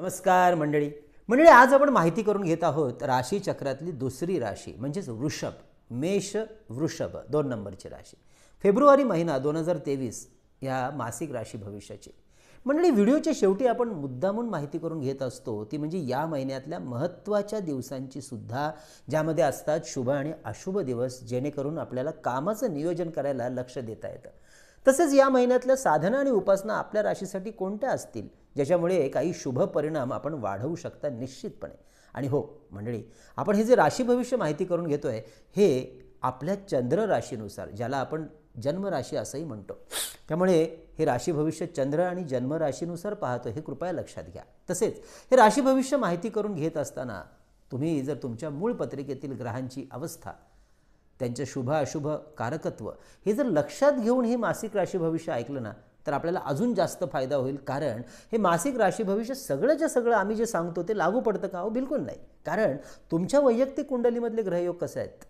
नमस्कार मंडळी मंडळी आज आपण माहिती करून घेत आहोत राशी चक्रातली दुसरी राशी म्हणजेच वृषभ मेष वृषभ दोन नंबरची राशी फेब्रुवारी महिना दोन हजार तेवीस ह्या मासिक राशी भविष्याची मंडळी व्हिडिओच्या शेवटी आपण मुद्दामून माहिती करून घेत असतो ती म्हणजे या महिन्यातल्या महत्त्वाच्या दिवसांची सुद्धा ज्यामध्ये असतात शुभ आणि अशुभ दिवस जेणेकरून आपल्याला कामाचं नियोजन करायला लक्ष देता येतं तसेच या महिन्यातल्या साधना आणि उपासना आपल्या राशीसाठी कोणत्या असतील ज्याच्यामुळे काही शुभ परिणाम आपण वाढवू शकता निश्चितपणे आणि हो मंडळी आपण हे जे राशी भविष्य माहिती करून घेतो आहे हे आपल्या चंद्र राशीनुसार ज्याला आपण जन्मराशी असंही म्हणतो त्यामुळे हे राशी भविष्य चंद्र आणि जन्मराशीनुसार पाहतो हे कृपया लक्षात घ्या तसेच हे राशी भविष्य माहिती करून घेत असताना तुम्ही जर तुमच्या मूळ पत्रिकेतील ग्रहांची अवस्था त्यांचं शुभ अशुभ कारकत्व हे जर लक्षात घेऊन हे मासिक राशी भविष्य ऐकलं ना तर आपल्याला अजून जास्त फायदा होईल कारण हे मासिक राशी भविष्य सगळं जे सगळं आम्ही जे सांगतो ते लागू पडतं का हो बिलकुल नाही कारण तुमच्या वैयक्तिक कुंडलीमधले ग्रहयोग कसे आहेत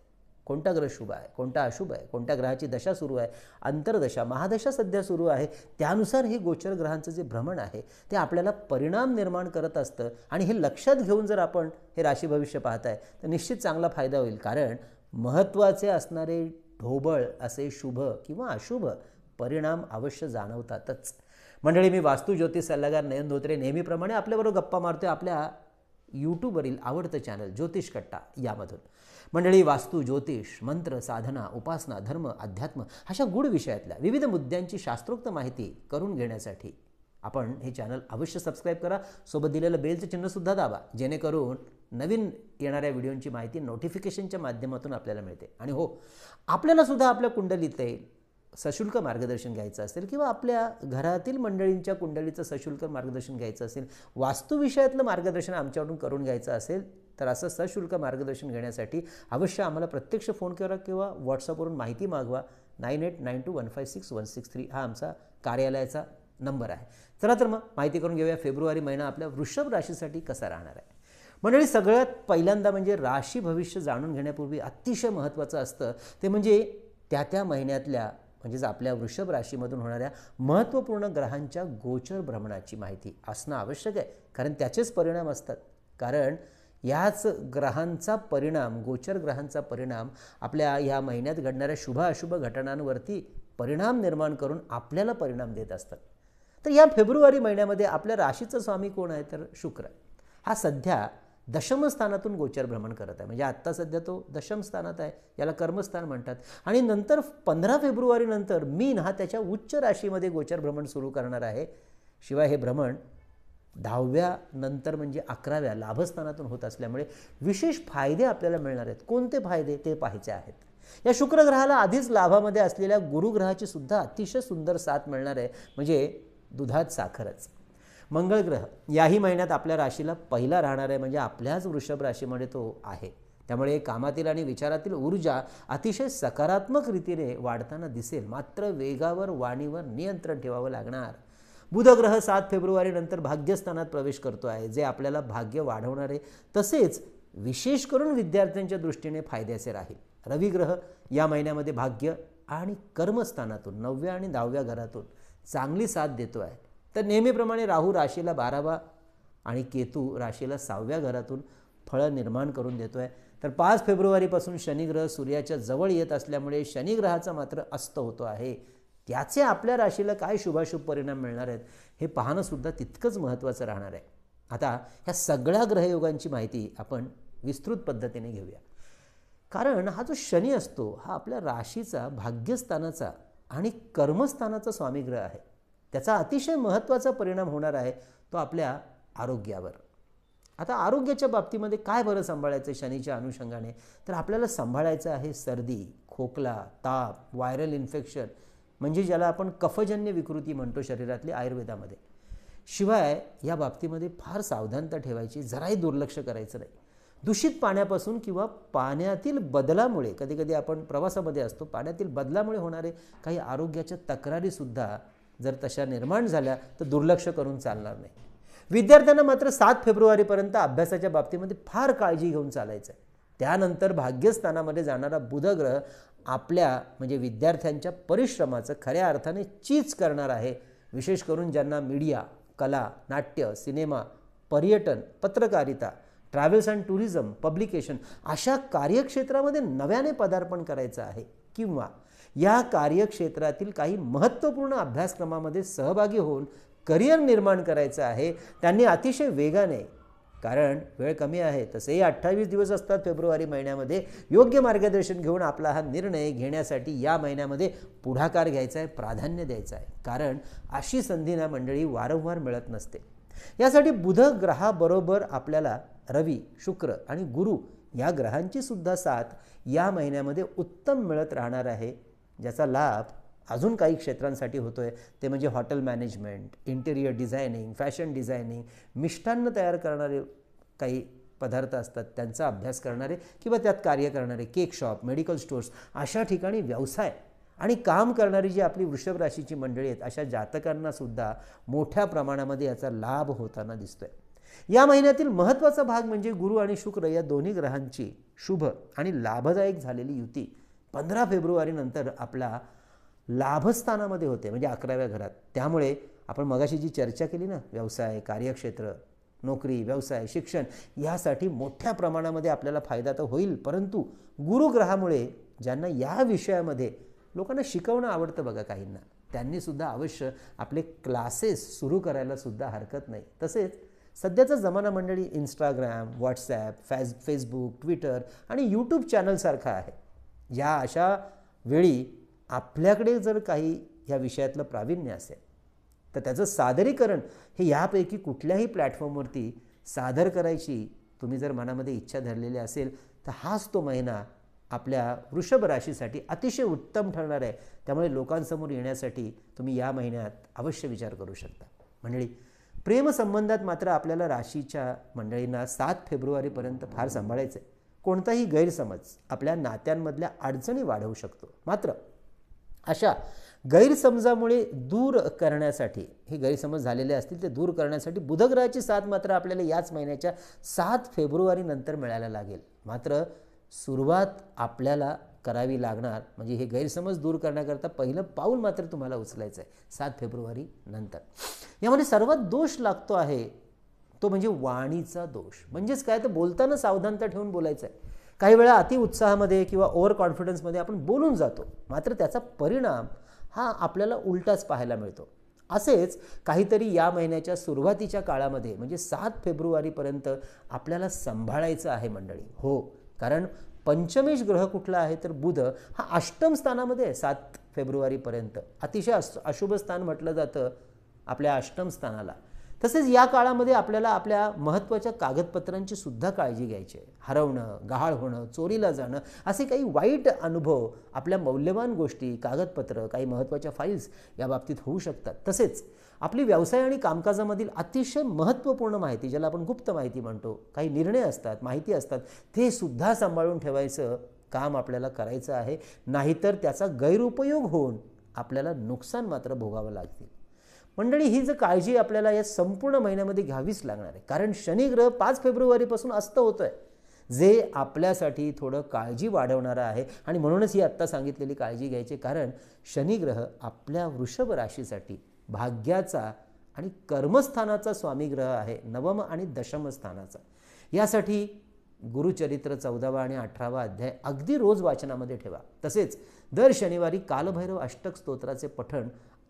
कोणता ग्रह शुभ आहे कोणता अशुभ आहे कोणत्या ग्रहाची दशा सुरू आहे अंतरदशा महादशा सध्या सुरू आहे त्यानुसार हे गोचर ग्रहांचं जे भ्रमण आहे ते आपल्याला परिणाम निर्माण करत असतं आणि हे लक्षात घेऊन जर आपण हे राशी भविष्य पाहताय तर निश्चित चांगला फायदा होईल कारण महत्त्वाचे असणारे ढोबळ असे शुभ किंवा अशुभ परिणाम अवश्य जाणवतातच मंडळी मी वास्तू ज्योतिष सल्लागार नयन धोत्रे नेहमीप्रमाणे आपल्याबरोबर गप्पा मारतोय आपल्या यूट्यूबवरील आवडतं चॅनल ज्योतिष कट्टा यामधून मंडळी वास्तू ज्योतिष मंत्र साधना उपासना धर्म अध्यात्म अशा गूढ विषयातल्या विविध मुद्द्यांची शास्त्रोक्त माहिती करून घेण्यासाठी आपण हे चॅनल अवश्य सबस्क्राईब करा सोबत दिलेलं बेलचं चिन्हसुद्धा दाबा जेणेकरून नवीन येणाऱ्या व्हिडिओंची माहिती नोटिफिकेशनच्या माध्यमातून आपल्याला मिळते आणि हो आपल्यालासुद्धा आपल्या कुंडलीत येईल सशुल्क मार्गदर्शन घ्यायचं असेल किंवा आपल्या घरातील मंडळींच्या कुंडलीचं सशुल्क मार्गदर्शन घ्यायचं असेल वास्तुविषयातलं मार्गदर्शन आमच्याकडून करून घ्यायचं असेल तर असं सशुल्क मार्गदर्शन घेण्यासाठी अवश्य आम्हाला प्रत्यक्ष फोन करा किंवा व्हॉट्सअपवरून माहिती मागवा nine eight nine two one five six one six three हा आमचा कार्यालयाचा नंबर आहे चला तर मग माहिती करून घेऊया फेब्रुवारी महिना आपल्या वृषभ राशीसाठी कसा राहणार आहे मंडळी सगळ्यात पहिल्यांदा म्हणजे राशी भविष्य जाणून घेण्यापूर्वी अतिशय महत्त्वाचं असतं ते म्हणजे त्या त्या महिन्यातल्या म्हणजेच आपल्या वृषभ राशीमधून होणाऱ्या महत्त्वपूर्ण ग्रहांच्या गोचर भ्रमणाची माहिती असणं आवश्यक आहे कारण त्याचेच परिणाम असतात कारण याच ग्रहांचा परिणाम गोचर ग्रहांचा परिणाम आपल्या ह्या महिन्यात घडणाऱ्या शुभ अशुभ घटनांवरती परिणाम निर्माण करून आपल्याला परिणाम देत असतात तर या फेब्रुवारी महिन्यामध्ये आपल्या राशीचं स्वामी कोण आहे तर शुक्र हा सध्या दशमस्थानातून गोचर भ्रमण करत आहे म्हणजे आत्ता सध्या तो दशमस्थानात आहे याला कर्मस्थान म्हणतात आणि नंतर पंधरा फेब्रुवारीनंतर मीन हा त्याच्या उच्च राशीमध्ये गोचर भ्रमण सुरू करणार आहे शिवाय हे भ्रमण दहाव्या नंतर म्हणजे अकराव्या लाभस्थानातून होत असल्यामुळे विशेष फायदे आपल्याला मिळणार आहेत कोणते फायदे ते पाहायचे आहेत या शुक्रग्रहाला आधीच लाभामध्ये असलेल्या गुरुग्रहाची सुद्धा अतिशय सुंदर साथ मिळणार आहे म्हणजे दुधात साखरच मंगळ ग्रह याही महिन्यात आपल्या राशीला पहिला राहणार आहे म्हणजे आपल्याच वृषभ राशीमध्ये तो आहे त्यामुळे कामातील आणि विचारातील ऊर्जा अतिशय सकारात्मक रीतीने वाढताना दिसेल मात्र वेगावर वाणीवर नियंत्रण ठेवावं लागणार बुधग्रह सात फेब्रुवारीनंतर भाग्यस्थानात प्रवेश करतो आहे जे आपल्याला भाग्य वाढवणारे तसेच विशेष करून विद्यार्थ्यांच्या दृष्टीने फायद्याचे राहील रविग्रह या महिन्यामध्ये भाग्य आणि कर्मस्थानातून नवव्या आणि दहाव्या घरातून चांगली साथ देतो आहे तर नेहमीप्रमाणे राहू राशीला बारावा आणि केतू राशीला सहाव्या घरातून फळं निर्माण करून देतो आहे तर पाच फेब्रुवारीपासून शनिग्रह सूर्याच्या जवळ येत असल्यामुळे शनिग्रहाचा मात्र अस्त होतो आहे त्याचे आपल्या राशीला काय शुभाशुभ परिणाम मिळणार आहेत हे पाहणंसुद्धा तितकंच महत्त्वाचं राहणार आहे आता ह्या सगळ्या ग्रहयोगांची माहिती आपण विस्तृत पद्धतीने घेऊया कारण हा जो शनी असतो हा आपल्या राशीचा भाग्यस्थानाचा आणि कर्मस्थानाचा स्वामीग्रह आहे त्याचा अतिशय महत्त्वाचा परिणाम होणार आहे तो आपल्या आरोग्यावर आता आरोग्याच्या बाबतीमध्ये काय बरं सांभाळायचं शनीच्या अनुषंगाने तर आपल्याला सांभाळायचं आहे सर्दी खोकला ताप व्हायरल इन्फेक्शन म्हणजे ज्याला आपण कफजन्य विकृती म्हणतो शरीरातली आयुर्वेदामध्ये शिवाय या बाबतीमध्ये फार सावधानता ठेवायची जराही दुर्लक्ष करायचं नाही दूषित पाण्यापासून किंवा पाण्यातील बदलामुळे कधीकधी आपण प्रवासामध्ये असतो पाण्यातील बदलामुळे होणारे काही आरोग्याच्या तक्रारीसुद्धा जर तशा निर्माण झाल्या तर दुर्लक्ष करून चालणार नाही विद्यार्थ्यांना मात्र सात फेब्रुवारीपर्यंत अभ्यासाच्या बाबतीमध्ये फार काळजी घेऊन चालायचं आहे त्यानंतर भाग्यस्थानामध्ये जाणारा बुधग्रह आपल्या म्हणजे विद्यार्थ्यांच्या परिश्रमाचं खऱ्या अर्थाने चीज करणार आहे विशेष करून ज्यांना मीडिया कला नाट्य सिनेमा पर्यटन पत्रकारिता ट्रॅव्हल्स अँड टुरिझम पब्लिकेशन अशा कार्यक्षेत्रामध्ये नव्याने पदार्पण करायचं आहे किंवा या कार्यक्षेत्रातील काही महत्त्वपूर्ण अभ्यासक्रमामध्ये सहभागी होऊन करिअर निर्माण करायचं आहे त्यांनी अतिशय वेगाने कारण वेळ कमी आहे तसेही अठ्ठावीस दिवस असतात फेब्रुवारी महिन्यामध्ये योग्य मार्गदर्शन घेऊन आपला हा निर्णय घेण्यासाठी या महिन्यामध्ये पुढाकार घ्यायचा आहे प्राधान्य द्यायचं आहे कारण अशी संधी ना मंडळी वारंवार मिळत नसते यासाठी बुध ग्रहाबरोबर आपल्याला रवी शुक्र आणि गुरु या ग्रहांची सुद्धा साथ या महिन्यामध्ये उत्तम मिळत राहणार आहे ज्याचा लाभ अजून काही क्षेत्रांसाठी होतो आहे ते म्हणजे hotel management interior designing fashion designing मिष्टान्न तयार करणारे काही पदार्थ असतात त्यांचा अभ्यास करणारे किंवा त्यात कार्य करणारे केक शॉप मेडिकल स्टोर्स अशा ठिकाणी व्यवसाय आणि काम करणारी जी आपली वृषभ राशीची मंडळी आहेत अशा जातकांनासुद्धा मोठ्या प्रमाणामध्ये याचा लाभ होताना दिसतो आहे या महिन्यातील महत्त्वाचा भाग म्हणजे गुरु आणि शुक्र या दोन्ही ग्रहांची शुभ आणि लाभदायक झालेली युती पंधरा फेब्रुवारीनंतर आपला लाभस्थानामध्ये होते म्हणजे अकराव्या घरात त्यामुळे आपण मगाशी जी चर्चा केली ना व्यवसाय कार्यक्षेत्र नोकरी व्यवसाय शिक्षण यासाठी मोठ्या प्रमाणामध्ये आपल्याला फायदा तर होईल परंतु गुरुग्रहामुळे ज्यांना या विषयामध्ये लोकांना शिकवणं आवडतं बघा काहींना त्यांनीसुद्धा अवश्य आपले क्लासेस सुरू करायलासुद्धा हरकत नाही तसेच सध्याचा जमाना मंडळी इंस्टाग्राम व्हॉट्सॲप फॅस फेसबुक ट्विटर आणि यूट्यूब चॅनलसारखा आहे या अशा वेळी आपल्याकडे जर काही या विषयातलं प्राविण्य असेल तर त्याचं सादरीकरण हे यापैकी कुठल्याही प्लॅटफॉर्मवरती सादर करायची तुम्ही जर मनामध्ये इच्छा धरलेली असेल तर हाच तो महिना आपल्या वृषभ राशीसाठी अतिशय उत्तम ठरणार आहे त्यामुळे लोकांसमोर येण्यासाठी तुम्ही या महिन्यात अवश्य विचार करू शकता मंडळी प्रेमसंबंधात मात्र आपल्याला राशीच्या मंडळींना सात फेब्रुवारीपर्यंत फार सांभाळायचं आहे कोणताही गैरसमज आपल्या नात्यांमधल्या अडचणी वाढवू शकतो मात्र अशा गैरसमजामुळे दूर करण्यासाठी हे गैरसमज झालेले असतील ते दूर करण्यासाठी बुधग्रहाची साथ मात्र आपल्याला याच महिन्याच्या सात फेब्रुवारीनंतर मिळायला लागेल मात्र सुरुवात आपल्याला करावी लागणार म्हणजे हे गैरसमज दूर करण्याकरता पहिलं पाऊल मात्र तुम्हाला उचलायचं आहे सात फेब्रुवारी नंतर यामध्ये सर्वात दोष लागतो आहे तो म्हणजे वाणीचा दोष म्हणजेच काय तर बोलताना सावधानता ठेवून बोलायचं आहे काही वेळा अति उत्साहामध्ये किंवा ओव्हर कॉन्फिडन्समध्ये आपण बोलून जातो मात्र त्याचा परिणाम हा आपल्याला उलटाच पाहायला मिळतो असेच काहीतरी या महिन्याच्या सुरुवातीच्या काळामध्ये म्हणजे सात फेब्रुवारीपर्यंत आपल्याला सांभाळायचं आहे मंडळी हो कारण पंचमेश ग्रह कुठला आहे तर बुध हा अष्टम स्थानामध्ये आहे सात फेब्रुवारीपर्यंत अतिशय अशुभ स्थान म्हटलं जातं आपल्या अष्टम स्थानाला तसेच या काळामध्ये आपल्याला आपल्या महत्त्वाच्या कागदपत्रांची सुद्धा काळजी घ्यायची आहे हरवणं गहाळ होणं चोरीला जाणं असे काही वाईट अनुभव आपल्या मौल्यवान गोष्टी कागदपत्र काही महत्त्वाच्या फाईल्स या बाबतीत होऊ शकतात तसेच आपली व्यवसाय आणि कामकाजामधील अतिशय महत्त्वपूर्ण माहिती ज्याला आपण गुप्त माहिती म्हणतो काही निर्णय असतात माहिती असतात ते सुद्धा सांभाळून ठेवायचं काम आपल्याला करायचं आहे नाहीतर त्याचा गैरउपयोग होऊन आपल्याला नुकसान मात्र भोगावं लागतील मंडळी ही जर काळजी आपल्याला या संपूर्ण महिन्यामध्ये घ्यावीच लागणार आहे कारण शनिग्रह पाच फेब्रुवारीपासून अस्त होतो आहे जे आपल्यासाठी थोडं काळजी वाढवणारं आहे आणि म्हणूनच ही आत्ता सांगितलेली काळजी घ्यायची कारण शनिग्रह आपल्या वृषभ राशीसाठी भाग्याचा आणि कर्मस्थानाचा स्वामीग्रह आहे नवम आणि दशमस्थानाचा यासाठी गुरुचरित्र चौदावा आणि अठरावा अध्याय अगदी रोज वाचनामध्ये ठेवा तसेच दर शनिवारी कालभैरव अष्टक स्तोत्राचे पठण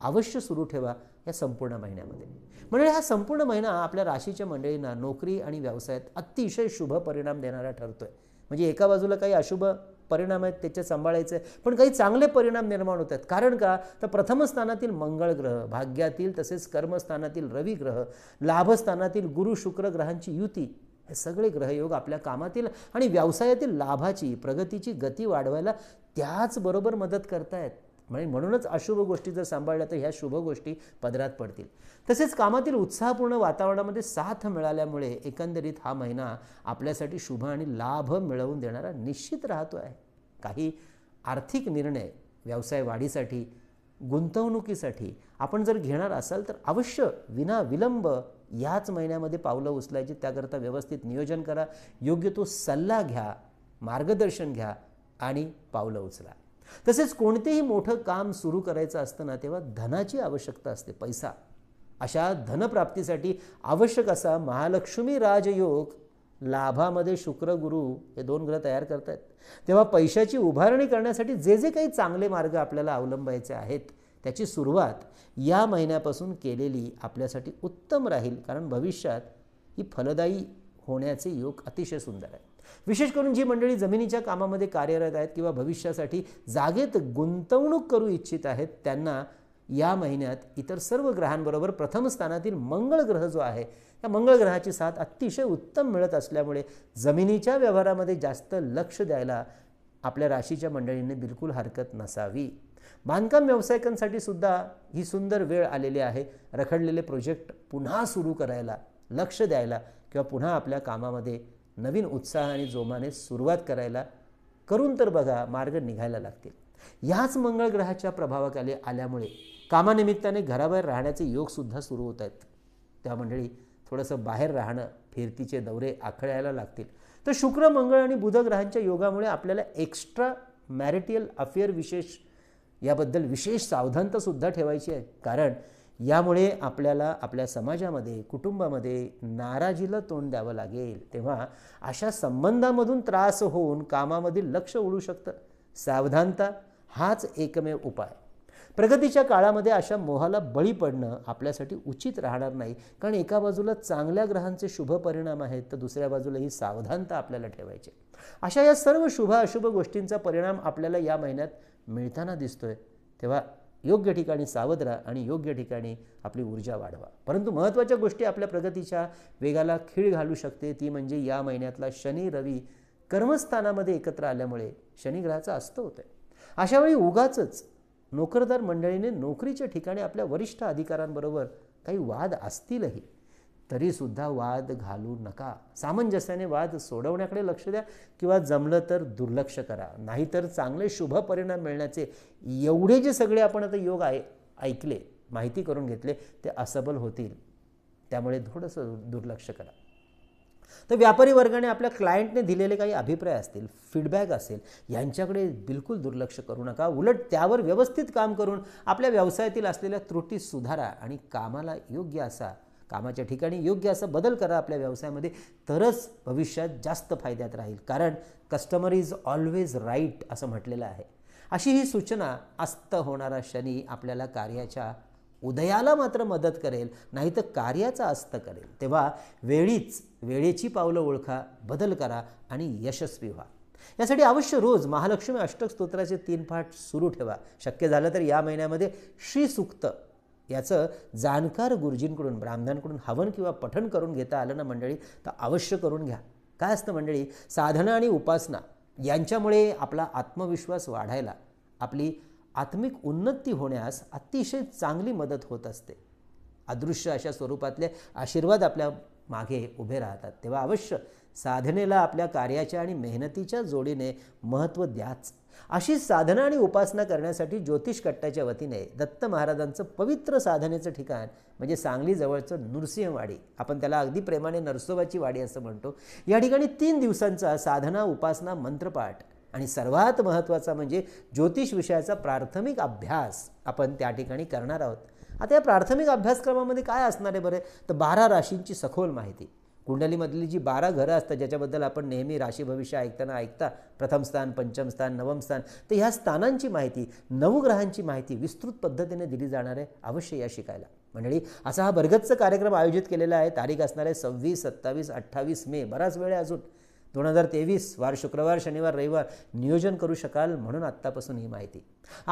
अवश्य सुरू ठेवा या संपूर्ण महिन्यामध्ये म्हणजे हा संपूर्ण महिना आपल्या राशीच्या मंडळींना नोकरी आणि व्यवसायात अतिशय शुभ परिणाम देणारा ठरतो आहे म्हणजे एका बाजूला काही अशुभ परिणाम आहेत सांभाळायचं सांभाळायचे पण काही चांगले परिणाम निर्माण होत आहेत कारण का तर प्रथमस्थानातील मंगळ ग्रह भाग्यातील तसेच कर्मस्थानातील रवी ग्रह लाभस्थानातील गुरु शुक्र ग्रहांची युती हे सगळे ग्रहयोग आपल्या कामातील आणि व्यवसायातील लाभाची प्रगतीची गती वाढवायला त्याचबरोबर मदत करतायत म्हणजे म्हणूनच अशुभ गोष्टी जर सांभाळल्या तर ह्या शुभ गोष्टी पदरात पडतील तसेच कामातील उत्साहपूर्ण वातावरणामध्ये साथ मिळाल्यामुळे एकंदरीत हा महिना आपल्यासाठी शुभ आणि लाभ मिळवून देणारा निश्चित राहतो आहे काही आर्थिक निर्णय व्यवसाय वाढीसाठी गुंतवणुकीसाठी आपण जर घेणार असाल तर अवश्य विना विलंब याच महिन्यामध्ये पावलं उचलायची त्याकरता व्यवस्थित नियोजन करा योग्य तो सल्ला घ्या मार्गदर्शन घ्या आणि पावलं उचला तसेच कोणतेही मोठं काम सुरू करायचं असताना तेव्हा धनाची आवश्यकता असते पैसा अशा धनप्राप्तीसाठी आवश्यक असा महालक्ष्मी राजयोग लाभामध्ये शुक्र गुरु हे दोन ग्रह तयार करत आहेत तेव्हा पैशाची उभारणी करण्यासाठी जे जे काही चांगले मार्ग आपल्याला अवलंबायचे आहेत त्याची सुरुवात या महिन्यापासून केलेली आपल्यासाठी उत्तम राहील कारण भविष्यात ही फलदायी होण्याचे योग अतिशय सुंदर आहे विशेष करून जी मंडळी जमिनीच्या कामामध्ये कार्यरत आहेत किंवा भविष्यासाठी जागेत गुंतवणूक करू इच्छित आहेत त्यांना या महिन्यात इतर सर्व ग्रहांबरोबर प्रथम स्थानातील मंगळ ग्रह जो आहे त्या मंगळ ग्रहाची साथ अतिशय उत्तम मिळत असल्यामुळे जमिनीच्या व्यवहारामध्ये जास्त लक्ष द्यायला आपल्या राशीच्या मंडळींनी बिलकुल हरकत नसावी बांधकाम व्यावसायिकांसाठी सुद्धा ही सुंदर वेळ आलेली आहे रखडलेले प्रोजेक्ट पुन्हा सुरू करायला लक्ष द्यायला किंवा पुन्हा आपल्या कामामध्ये नवीन उत्साह आणि जोमाने सुरुवात करायला करून तर बघा मार्ग निघायला लागतील ह्याच मंगळ ग्रहाच्या प्रभावाखाली आल्यामुळे कामानिमित्ताने घराबाहेर राहण्याचे योगसुद्धा सुरू होत आहेत त्या मंडळी थोडंसं बाहेर राहणं फिरतीचे दौरे आखळायला लागतील तर शुक्र मंगळ आणि बुध ग्रहांच्या योगामुळे आपल्याला एक्स्ट्रा मॅरिटियल अफेअर विशेष याबद्दल विशेष सावधानतासुद्धा ठेवायची आहे कारण यामुळे आपल्याला आपल्या समाजामध्ये कुटुंबामध्ये नाराजीला तोंड द्यावं लागेल तेव्हा अशा संबंधामधून त्रास होऊन कामामधील लक्ष उडू शकतं सावधानता हाच एकमेव उपाय प्रगतीच्या काळामध्ये अशा मोहाला बळी पडणं आपल्यासाठी उचित राहणार नाही कारण एका बाजूला चांगल्या ग्रहांचे शुभ परिणाम आहेत तर दुसऱ्या बाजूला ही सावधानता आपल्याला ठेवायची अशा या सर्व शुभ अशुभ गोष्टींचा परिणाम आपल्याला या महिन्यात मिळताना दिसतोय तेव्हा योग्य ठिकाणी सावध राहा आणि योग्य ठिकाणी आपली ऊर्जा वाढवा परंतु महत्त्वाच्या गोष्टी आपल्या प्रगतीच्या वेगाला खीळ घालू शकते ती म्हणजे या महिन्यातला शनी रवी कर्मस्थानामध्ये एकत्र आल्यामुळे शनिग्रहाचा अस्त होत आहे अशावेळी उगाच नोकरदार मंडळीने नोकरीच्या ठिकाणी आपल्या वरिष्ठ अधिकाऱ्यांबरोबर काही वाद असतीलही तरीसुद्धा वाद घालू नका सामंजस्याने वाद सोडवण्याकडे लक्ष द्या किंवा जमलं तर दुर्लक्ष करा नाहीतर चांगले शुभ परिणाम मिळण्याचे एवढे जे सगळे आपण आता योग आहे ऐकले माहिती करून घेतले ते असबल होतील त्यामुळे थोडंसं दुर्लक्ष करा तर व्यापारी वर्गाने आपल्या क्लायंटने दिलेले काही अभिप्राय असतील फीडबॅक असेल यांच्याकडे बिलकुल दुर्लक्ष करू नका उलट त्यावर व्यवस्थित काम करून आपल्या व्यवसायातील असलेल्या त्रुटी सुधारा आणि कामाला योग्य असा कामाच्या ठिकाणी योग्य असं बदल करा आपल्या व्यवसायामध्ये तरच भविष्यात जास्त फायद्यात राहील कारण कस्टमर इज ऑलवेज राईट असं म्हटलेलं आहे अशी ही सूचना अस्त होणारा शनी आपल्याला कार्याच्या उदयाला मात्र मदत करेल नाही तर कार्याचा अस्त करेल तेव्हा वेळीच वेळेची पावलं ओळखा बदल करा आणि यशस्वी व्हा यासाठी अवश्य रोज महालक्ष्मी अष्टक स्तोत्राचे तीन पाठ सुरू ठेवा शक्य झालं तर या महिन्यामध्ये श्रीसुक्त याचं जाणकार गुरुजींकडून ब्राह्मणांकडून हवन किंवा पठण करून घेता आलं ना मंडळी तर अवश्य करून घ्या काय असतं मंडळी साधना आणि उपासना यांच्यामुळे आपला आत्मविश्वास वाढायला आपली आत्मिक उन्नती होण्यास अतिशय चांगली मदत होत असते अदृश्य अशा स्वरूपातले आशीर्वाद आपल्या मागे उभे राहतात तेव्हा अवश्य साधनेला आपल्या कार्याच्या आणि मेहनतीच्या जोडीने महत्त्व द्याच अशी साधना आणि उपासना करण्यासाठी ज्योतिष कट्ट्याच्या वतीने दत्त महाराजांचं पवित्र साधनेचं ठिकाण म्हणजे सांगली जवळचं नृसिंहवाडी आपण त्याला अगदी प्रेमाने नरसोबाची वाडी असं म्हणतो या ठिकाणी तीन दिवसांचा साधना उपासना मंत्रपाठ आणि सर्वात महत्त्वाचा म्हणजे ज्योतिष विषयाचा प्राथमिक अभ्यास आपण त्या ठिकाणी करणार आहोत आता या प्राथमिक अभ्यासक्रमामध्ये काय असणार आहे बरे तर बारा राशींची सखोल माहिती कुंडलीमधली जी बारा घरं असतात ज्याच्याबद्दल आपण नेहमी राशी भविष्य ऐकताना ऐकता प्रथम स्थान पंचम स्थान नवम स्थान तर ह्या स्थानांची माहिती नवग्रहांची माहिती विस्तृत पद्धतीने दिली जाणार आहे अवश्य या शिकायला मंडळी असा हा बरगतचा कार्यक्रम आयोजित केलेला आहे तारीख असणार आहे सव्वीस सत्तावीस अठ्ठावीस मे बराच वेळ अजून दोन हजार तेवीस वार शुक्रवार शनिवार रविवार नियोजन करू शकाल म्हणून आत्तापासून ही माहिती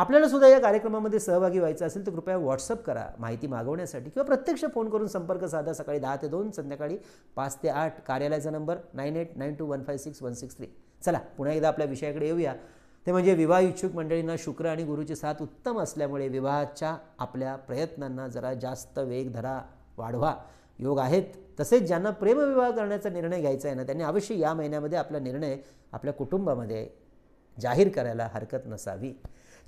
आपल्याला सुद्धा या कार्यक्रमामध्ये सहभागी व्हायचं असेल तर कृपया व्हॉट्सअप करा माहिती मागवण्यासाठी किंवा प्रत्यक्ष फोन करून संपर्क साधा सकाळी दहा ते दोन संध्याकाळी पाच ते आठ कार्यालयाचा नंबर nine eight nine two one five six one six three चला पुन्हा एकदा आपल्या विषयाकडे येऊया ते म्हणजे विवाह इच्छुक मंडळींना शुक्र आणि गुरुची साथ उत्तम असल्यामुळे विवाहाच्या आपल्या प्रयत्नांना जरा जास्त वेग धरा वाढवा योग आहेत तसेच ज्यांना प्रेमविवाह करण्याचा निर्णय घ्यायचा आहे ना त्यांनी अवश्य या महिन्यामध्ये आपला निर्णय आपल्या कुटुंबामध्ये जाहीर करायला हरकत नसावी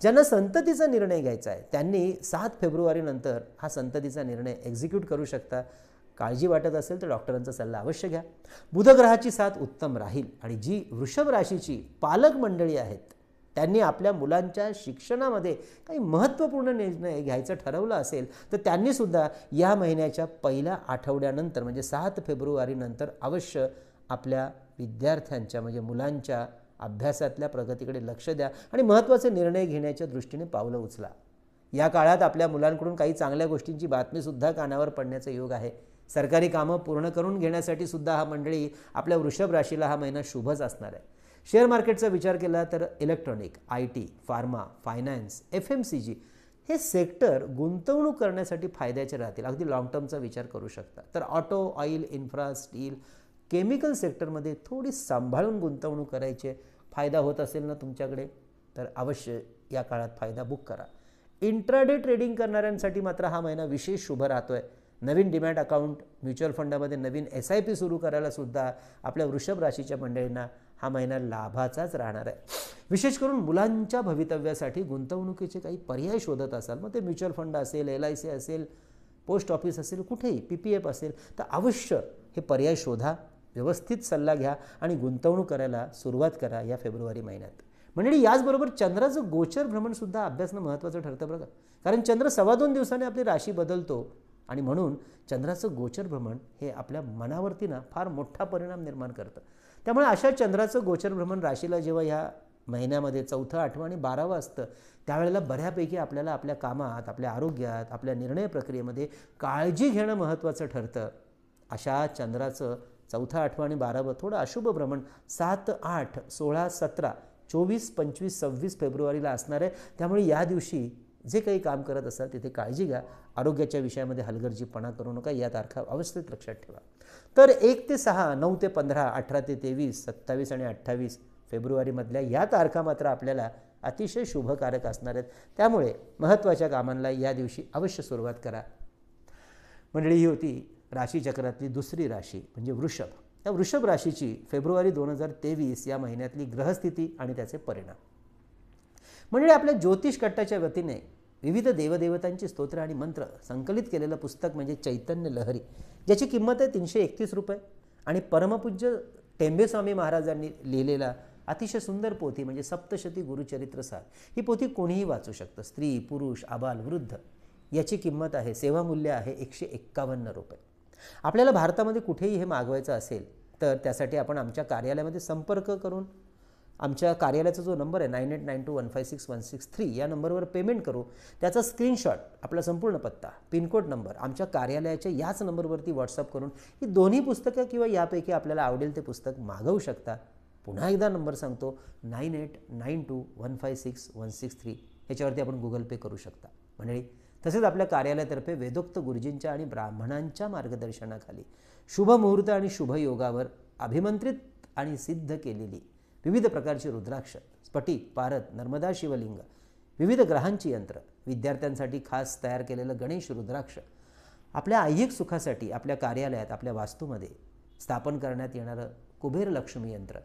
ज्यांना संततीचा निर्णय घ्यायचा आहे त्यांनी सात फेब्रुवारीनंतर हा संततीचा निर्णय एक्झिक्यूट करू शकता काळजी वाटत असेल तर डॉक्टरांचा सल्ला अवश्य घ्या बुधग्रहाची साथ उत्तम राहील आणि जी वृषभ राशीची पालक मंडळी आहेत त्यांनी आपल्या मुलांच्या शिक्षणामध्ये काही महत्त्वपूर्ण निर्णय घ्यायचं ठरवलं असेल तर त्यांनीसुद्धा या महिन्याच्या पहिल्या आठवड्यानंतर म्हणजे सात फेब्रुवारीनंतर अवश्य आपल्या विद्यार्थ्यांच्या म्हणजे मुलांच्या अभ्यासातल्या प्रगतीकडे लक्ष द्या आणि महत्त्वाचे निर्णय घेण्याच्या दृष्टीने पावलं उचला या काळात आपल्या मुलांकडून काही चांगल्या गोष्टींची बातमीसुद्धा कानावर पडण्याचा योग आहे सरकारी कामं पूर्ण करून घेण्यासाठी सुद्धा हा मंडळी आपल्या वृषभ राशीला हा महिना शुभच असणार आहे शेअर मार्केटचा विचार केला तर electronic I T pharma finance F M C G हे सेक्टर गुंतवणूक करण्यासाठी फायद्याचे राहतील अगदी लाँग टर्मचा विचार करू शकता तर auto oil infra steel chemical सेक्टरमध्ये थोडी सांभाळून गुंतवणूक करायचे फायदा होत असेल ना तुमच्याकडे तर अवश्य या काळात फायदा बुक करा इंट्राडे ट्रेडिंग करणाऱ्यांसाठी मात्र हा महिना विशेष शुभ राहतो आहे नवीन डिमॅट अकाउंट म्युच्युअल फंडामध्ये नवीन एस आय पी सुरू करायला सुद्धा आपल्या वृषभ राशीच्या मंडळींना हा महिना लाभाचाच राहणार आहे विशेष करून मुलांच्या भवितव्यासाठी गुंतवणुकीचे काही पर्याय शोधत असाल मग ते म्युच्युअल फंड असेल एल आय सी असेल पोस्ट ऑफिस असेल कुठेही पी पी एफ असेल तर अवश्य हे पर्याय शोधा व्यवस्थित सल्ला घ्या आणि गुंतवणूक करायला सुरुवात करा या फेब्रुवारी महिन्यात मंडळी याचबरोबर चंद्राचं गोचर भ्रमणसुद्धा अभ्यासनं महत्त्वाचं ठरतं का कारण चंद्र सव्वा दोन दिवसाने आपली राशी बदलतो आणि म्हणून चंद्राचं गोचर भ्रमण हे आपल्या मनावरती ना फार मोठा परिणाम निर्माण करतं त्यामुळे अशा चंद्राचं गोचर भ्रमण राशीला जेव्हा ह्या महिन्यामध्ये चौथं आठवं आणि बारावं असतं त्यावेळेला बऱ्यापैकी आपल्याला आपल्या कामात आपल्या आरोग्यात आपल्या निर्णय प्रक्रियेमध्ये काळजी घेणं महत्त्वाचं ठरतं अशा चंद्राचं चौथं आठवं आणि बारावं थोडं अशुभ भ्रमण सात आठ सोळा सतरा चोवीस पंचवीस सव्वीस फेब्रुवारीला असणार आहे त्यामुळे या दिवशी जे काही काम करत असाल तिथे काळजी घ्या आरोग्याच्या विषयामध्ये हलगर्जीपणा करू नका या तारखा अवस्थेत लक्षात ठेवा तर एक ते सहा नऊ ते पंधरा अठरा ते तेवीस सत्तावीस आणि अठ्ठावीस फेब्रुवारीमधल्या या तारखा मात्र आपल्याला अतिशय शुभकारक असणार आहेत त्यामुळे महत्त्वाच्या कामांना या दिवशी अवश्य सुरुवात करा मंडळी ही होती राशीचक्रातली दुसरी राशी म्हणजे वृषभ या वृषभ राशीची फेब्रुवारी दोन हजार तेवीस या महिन्यातली ग्रहस्थिती आणि त्याचे परिणाम मंडळी आपल्या ज्योतिष कट्टाच्या वतीने विविध देवदेवतांची स्तोत्र आणि मंत्र संकलित केलेलं पुस्तक म्हणजे चैतन्य लहरी ज्याची किंमत आहे तीनशे एकतीस रुपये आणि परमपूज्य टेंबेस्वामी महाराजांनी लिहिलेला अतिशय सुंदर पोथी म्हणजे सप्तशती गुरुचरित्रसार ही पोथी कोणीही वाचू शकतं स्त्री पुरुष आबाल वृद्ध याची किंमत आहे सेवामूल्य आहे एकशे एक्कावन्न रुपये आपल्याला भारतामध्ये कुठेही हे मागवायचं असेल तर त्यासाठी आपण आमच्या कार्यालयामध्ये संपर्क करून आमच्या कार्यालयाचा जो नंबर आहे nine eight nine two one five six one six three या नंबरवर पेमेंट करू त्याचा स्क्रीनशॉट आपला संपूर्ण पत्ता पिनकोड नंबर आमच्या कार्यालयाच्या याच नंबरवरती व्हॉट्सअप करून ही दोन्ही पुस्तकं किंवा यापैकी आपल्याला आवडेल ते पुस्तक मागवू शकता पुन्हा एकदा नंबर सांगतो nine eight nine two one five six one six three ह्याच्यावरती आपण गुगल पे करू शकता मंडळी तसेच आपल्या कार्यालयातर्फे वेदोक्त गुरुजींच्या आणि ब्राह्मणांच्या मार्गदर्शनाखाली शुभ मुहूर्त आणि शुभयोगावर अभिमंत्रित आणि सिद्ध केलेली विविध प्रकारची रुद्राक्ष स्फटिक पारद नर्मदा शिवलिंग विविध ग्रहांची यंत्र विद्यार्थ्यांसाठी खास तयार केलेलं गणेश रुद्राक्ष आपल्या ऐहिक सुखासाठी आपल्या कार्यालयात आपल्या वास्तूमध्ये स्थापन करण्यात येणारं कुबेर लक्ष्मी यंत्र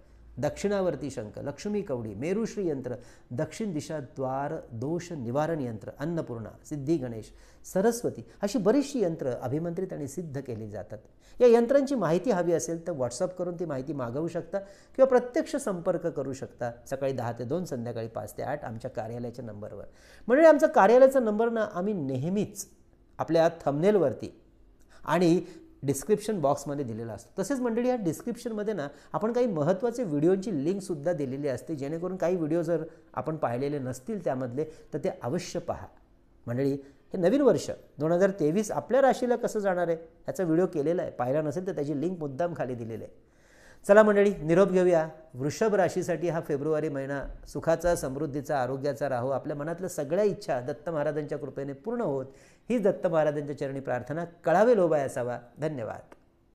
दक्षिणावर्ती शंख लक्ष्मी कवडी मेरुश्री यंत्र दक्षिण दिशा द्वार दोष निवारण यंत्र अन्नपूर्णा सिद्धी गणेश सरस्वती अशी बरीचशी यंत्र अभिमंत्रित आणि सिद्ध केली जातात या यंत्रांची माहिती हवी असेल तर व्हॉट्सअप करून ती माहिती मागवू शकता किंवा प्रत्यक्ष संपर्क करू शकता सकाळी दहा ते दोन संध्याकाळी पाच ते आठ आमच्या कार्यालयाच्या नंबरवर म्हणजे आमचा कार्यालयाचा नंबर ना आम्ही नेहमीच आपल्या थमनेलवरती आणि डिस्क्रिप्शन बॉक्समध्ये दिलेला असतो तसेच मंडळी या डिस्क्रिप्शनमध्ये ना आपण काही महत्त्वाचे व्हिडिओंची लिंकसुद्धा दिलेली असते जेणेकरून काही व्हिडिओ जर आपण पाहिलेले नसतील त्यामधले तर ते अवश्य पहा मंडळी हे नवीन वर्ष दोन हजार तेवीस आपल्या राशीला कसं जाणार आहे ह्याचा व्हिडिओ केलेला आहे पाहिला नसेल तर त्याची लिंक मुद्दाम खाली दिलेली आहे चला मंडळी निरोप घेऊया वृषभ राशीसाठी हा फेब्रुवारी महिना सुखाचा समृद्धीचा आरोग्याचा राहो आपल्या मनातल्या सगळ्या इच्छा दत्त महाराजांच्या कृपेने पूर्ण होत ही दत्त महाराजांच्या चरणी प्रार्थना कळावे लोबा हो असावा धन्यवाद